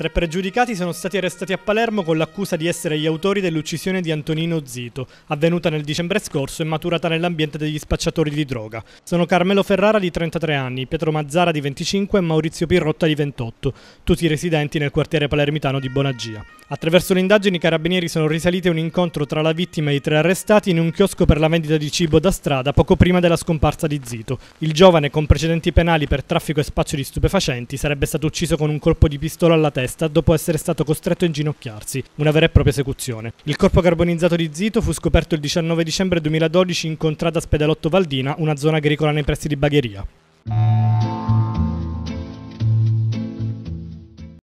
Tre pregiudicati sono stati arrestati a Palermo con l'accusa di essere gli autori dell'uccisione di Antonino Zito, avvenuta nel dicembre scorso e maturata nell'ambiente degli spacciatori di droga. Sono Carmelo Ferrara di 33 anni, Pietro Mazzara di 25 e Maurizio Pirrotta di 28, tutti residenti nel quartiere palermitano di Bonagia. Attraverso le indagini i carabinieri sono risaliti a un incontro tra la vittima e i tre arrestati in un chiosco per la vendita di cibo da strada poco prima della scomparsa di Zito. Il giovane, con precedenti penali per traffico e spaccio di stupefacenti, sarebbe stato ucciso con un colpo di pistola alla testa dopo essere stato costretto a inginocchiarsi, una vera e propria esecuzione. Il corpo carbonizzato di Zito fu scoperto il 19 dicembre 2012 in contrada Spedalotto Valdina, una zona agricola nei pressi di Bagheria.